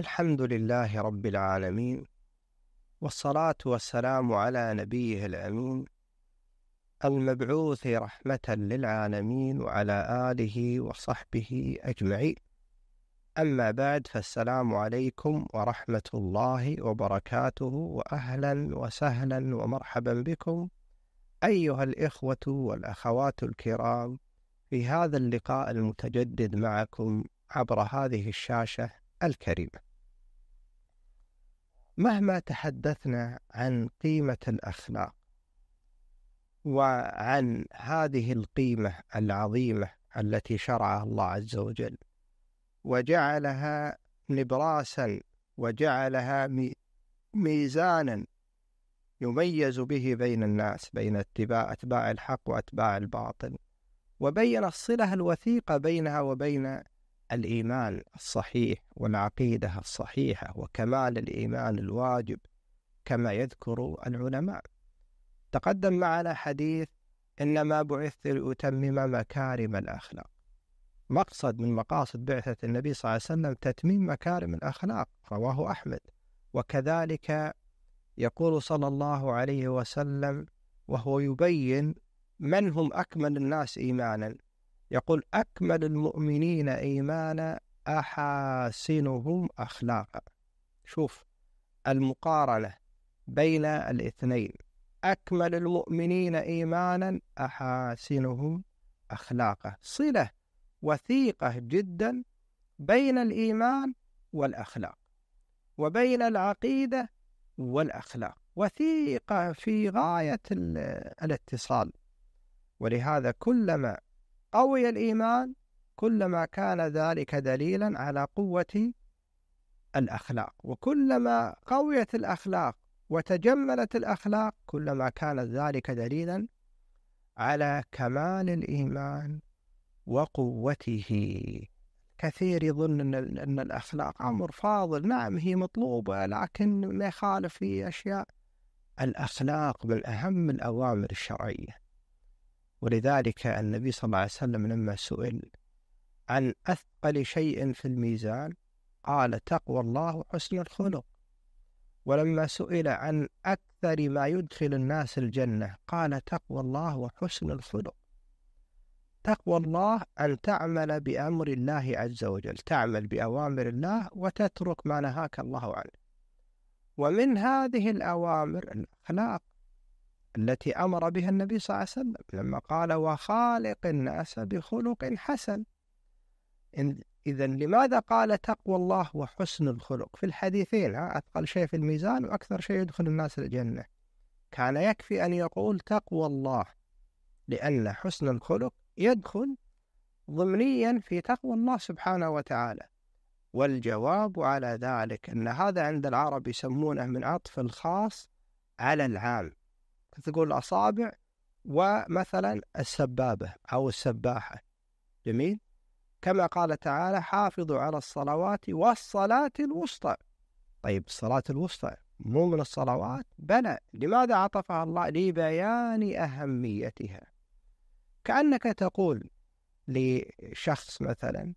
الحمد لله رب العالمين والصلاة والسلام على نبيه الأمين المبعوث رحمة للعالمين وعلى آله وصحبه أجمعين أما بعد فالسلام عليكم ورحمة الله وبركاته وأهلا وسهلا ومرحبا بكم أيها الإخوة والأخوات الكرام في هذا اللقاء المتجدد معكم عبر هذه الشاشة الكريمة مهما تحدثنا عن قيمة الأخلاق وعن هذه القيمة العظيمة التي شرعها الله عز وجل وجعلها نبراسا وجعلها ميزانا يميز به بين الناس بين اتباع أتباع الحق وأتباع الباطل وبين الصلة الوثيقة بينها وبين الإيمان الصحيح والعقيدة الصحيحة وكمال الإيمان الواجب كما يذكر العلماء تقدم معنا حديث إنما بعثت لأتمم مكارم الأخلاق مقصد من مقاصد بعثة النبي صلى الله عليه وسلم تتميم مكارم الأخلاق رواه أحمد وكذلك يقول صلى الله عليه وسلم وهو يبين من هم أكمل الناس إيمانا يقول أكمل المؤمنين إيمانا أحاسنهم أخلاقا شوف المقارنة بين الاثنين أكمل المؤمنين إيمانا أحاسنهم أخلاقا صلة وثيقة جدا بين الإيمان والأخلاق وبين العقيدة والأخلاق وثيقة في غاية الاتصال ولهذا كلما قوي الإيمان كلما كان ذلك دليلا على قوة الأخلاق وكلما قويت الأخلاق وتجملت الأخلاق كلما كان ذلك دليلا على كمال الإيمان وقوته كثير يظن أن, الأخلاق أمر فاضل نعم هي مطلوبة لكن ما يخالف في أشياء الأخلاق من أهم الأوامر الشرعية ولذلك النبي صلى الله عليه وسلم لما سئل عن أثقل شيء في الميزان قال تقوى الله وحسن الخلق ولما سئل عن أكثر ما يدخل الناس الجنة قال تقوى الله وحسن الخلق تقوى الله أن تعمل بأمر الله عز وجل تعمل بأوامر الله وتترك ما نهاك الله عنه ومن هذه الأوامر الأخلاق التي أمر بها النبي صلى الله عليه وسلم لما قال وخالق الناس بخلق حسن إذا لماذا قال تقوى الله وحسن الخلق في الحديثين ها أثقل شيء في الميزان وأكثر شيء يدخل الناس الجنة كان يكفي أن يقول تقوى الله لأن حسن الخلق يدخل ضمنيا في تقوى الله سبحانه وتعالى والجواب على ذلك أن هذا عند العرب يسمونه من عطف الخاص على العام تقول الأصابع ومثلا السبابة أو السباحة جميل كما قال تعالى حافظوا على الصلوات والصلاة الوسطى طيب الصلاة الوسطى مو من الصلوات بلى لماذا عطفها الله لبيان أهميتها كأنك تقول لشخص مثلا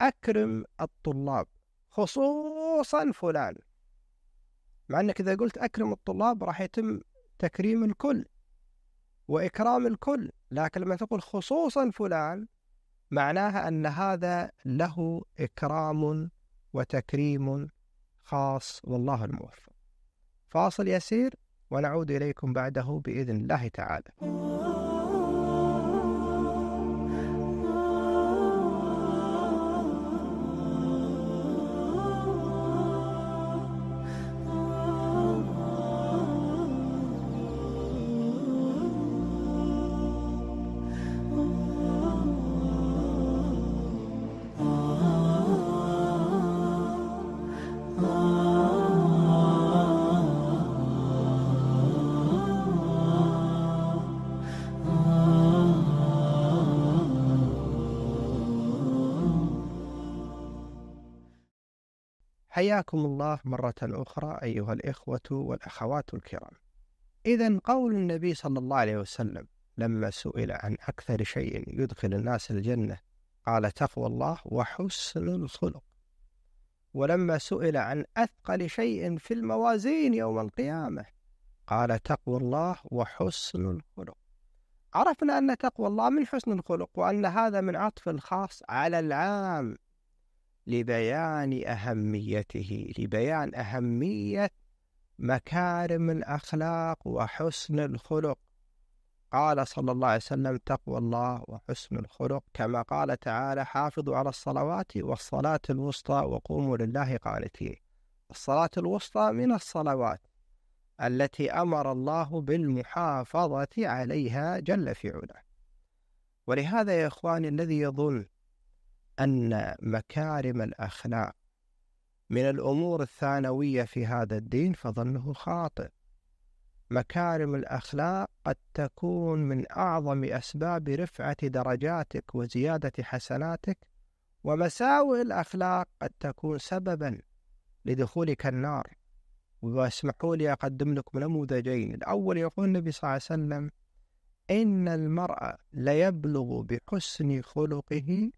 أكرم الطلاب خصوصا فلان مع أنك إذا قلت أكرم الطلاب راح يتم تكريم الكل وإكرام الكل لكن لما تقول خصوصا فلان معناها أن هذا له إكرام وتكريم خاص والله الموفق فاصل يسير ونعود إليكم بعده بإذن الله تعالى حياكم الله مرة أخرى أيها الإخوة والأخوات الكرام. إذا قول النبي صلى الله عليه وسلم لما سئل عن أكثر شيء يدخل الناس الجنة قال تقوى الله وحسن الخلق. ولما سئل عن أثقل شيء في الموازين يوم القيامة قال تقوى الله وحسن الخلق. عرفنا أن تقوى الله من حسن الخلق وأن هذا من عطف الخاص على العام لبيان أهميته لبيان أهمية مكارم الأخلاق وحسن الخلق قال صلى الله عليه وسلم تقوى الله وحسن الخلق كما قال تعالى حافظوا على الصلوات والصلاة الوسطى وقوموا لله قانتين الصلاة الوسطى من الصلوات التي أمر الله بالمحافظة عليها جل في علاه ولهذا يا إخواني الذي يظن أن مكارم الأخلاق من الأمور الثانوية في هذا الدين فظنه خاطئ مكارم الأخلاق قد تكون من أعظم أسباب رفعة درجاتك وزيادة حسناتك ومساوئ الأخلاق قد تكون سببا لدخولك النار واسمحوا لي أقدم لكم نموذجين الأول يقول النبي صلى الله عليه وسلم إن المرء ليبلغ بحسن خلقه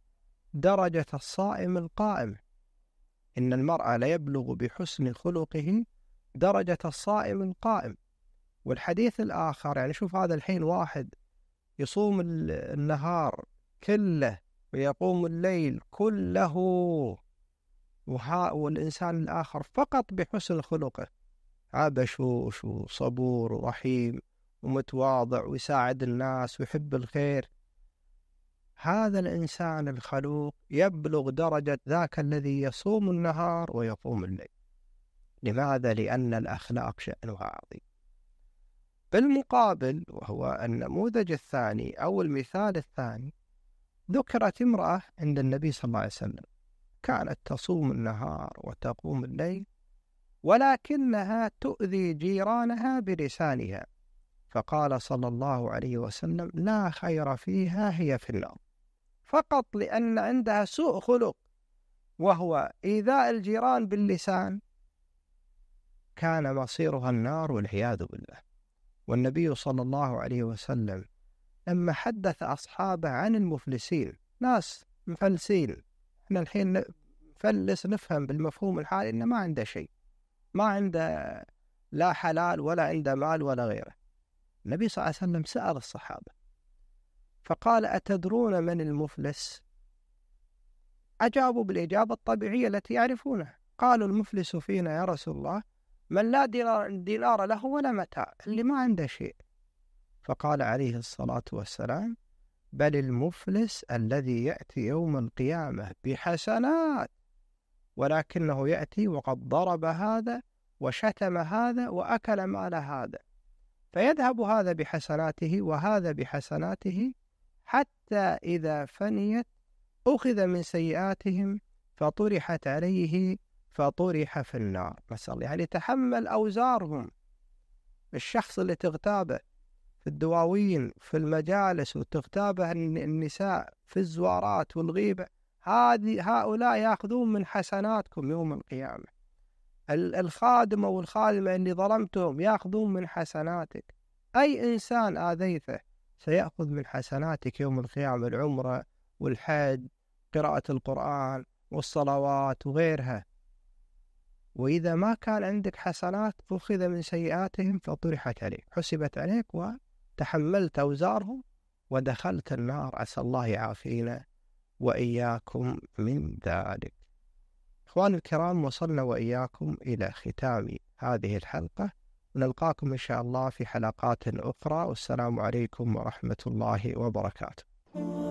درجة الصائم القائم إن المرء ليبلغ بحسن خلقه درجة الصائم القائم والحديث الآخر يعني شوف هذا الحين واحد يصوم النهار كله ويقوم الليل كله والإنسان الآخر فقط بحسن خلقه عبشوش وصبور ورحيم ومتواضع ويساعد الناس ويحب الخير هذا الإنسان الخلوق يبلغ درجة ذاك الذي يصوم النهار ويقوم الليل لماذا؟ لأن الأخلاق شأنها عظيم بالمقابل وهو النموذج الثاني أو المثال الثاني ذكرت امرأة عند النبي صلى الله عليه وسلم كانت تصوم النهار وتقوم الليل ولكنها تؤذي جيرانها بلسانها فقال صلى الله عليه وسلم لا خير فيها هي في النار فقط لأن عندها سوء خلق وهو إيذاء الجيران باللسان كان مصيرها النار والعياذ بالله والنبي صلى الله عليه وسلم لما حدث أصحابه عن المفلسين ناس مفلسين احنا الحين مفلس نفهم بالمفهوم الحالي انه ما عنده شيء ما عنده لا حلال ولا عنده مال ولا غيره النبي صلى الله عليه وسلم سأل الصحابة فقال أتدرون من المفلس؟ أجابوا بالإجابة الطبيعية التي يعرفونها قالوا المفلس فينا يا رسول الله من لا دينار, دينار له ولا متاع اللي ما عنده شيء فقال عليه الصلاة والسلام بل المفلس الذي يأتي يوم القيامة بحسنات ولكنه يأتي وقد ضرب هذا وشتم هذا وأكل مال هذا فيذهب هذا بحسناته وهذا بحسناته حتى إذا فنيت أخذ من سيئاتهم فطرحت عليه فطرح في النار نسأل الله يعني تحمل أوزارهم الشخص اللي تغتابه في الدواوين في المجالس وتغتابه النساء في الزوارات والغيبة هذه هؤلاء يأخذون من حسناتكم يوم القيامة الخادم أو الخادمة اللي ظلمتهم يأخذون من حسناتك أي إنسان آذيته سيأخذ من حسناتك يوم القيامة العمرة والحج قراءة القرآن والصلوات وغيرها وإذا ما كان عندك حسنات أخذ من سيئاتهم فطرحت عليك حسبت عليك وتحملت أوزارهم ودخلت النار عسى الله يعافينا وإياكم من ذلك إخواني الكرام وصلنا وإياكم إلى ختام هذه الحلقة نلقاكم إن شاء الله في حلقات أخرى والسلام عليكم ورحمة الله وبركاته